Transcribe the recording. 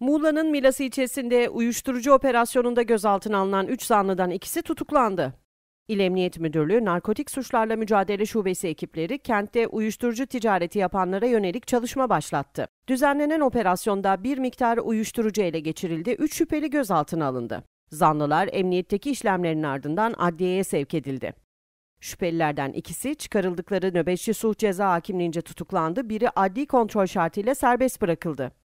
Muğla'nın Milas ilçesinde uyuşturucu operasyonunda gözaltına alınan 3 zanlıdan ikisi tutuklandı. İl Emniyet Müdürlüğü Narkotik Suçlarla Mücadele Şubesi ekipleri kentte uyuşturucu ticareti yapanlara yönelik çalışma başlattı. Düzenlenen operasyonda bir miktar uyuşturucu ele geçirildi, 3 şüpheli gözaltına alındı. Zanlılar emniyetteki işlemlerin ardından adliyeye sevk edildi. Şüphelilerden ikisi çıkarıldıkları nöbetçi suç ceza hakimliğince tutuklandı, biri adli kontrol şartıyla serbest bırakıldı.